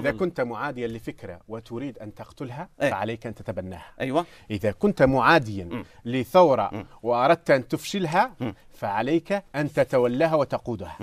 تفضل. إذا كنت معاديا لفكرة وتريد أن تقتلها أي. فعليك أن تتبناها أيوة. إذا كنت معاديا م. لثورة م. وأردت أن تفشلها م. فعليك أن تتولاها وتقودها